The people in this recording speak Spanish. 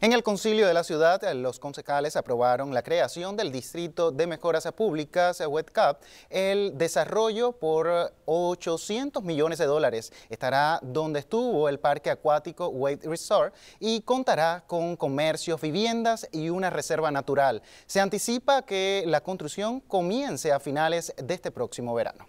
En el concilio de la ciudad, eh, los concejales aprobaron la creación del Distrito de Mejoras Públicas, eh, WETCAP. El desarrollo por 800 eh, millones de dólares estará donde estuvo el parque acuático Wade Resort y contará con comercios, viviendas y una reserva natural. Se anticipa que la construcción comience a finales de este próximo verano.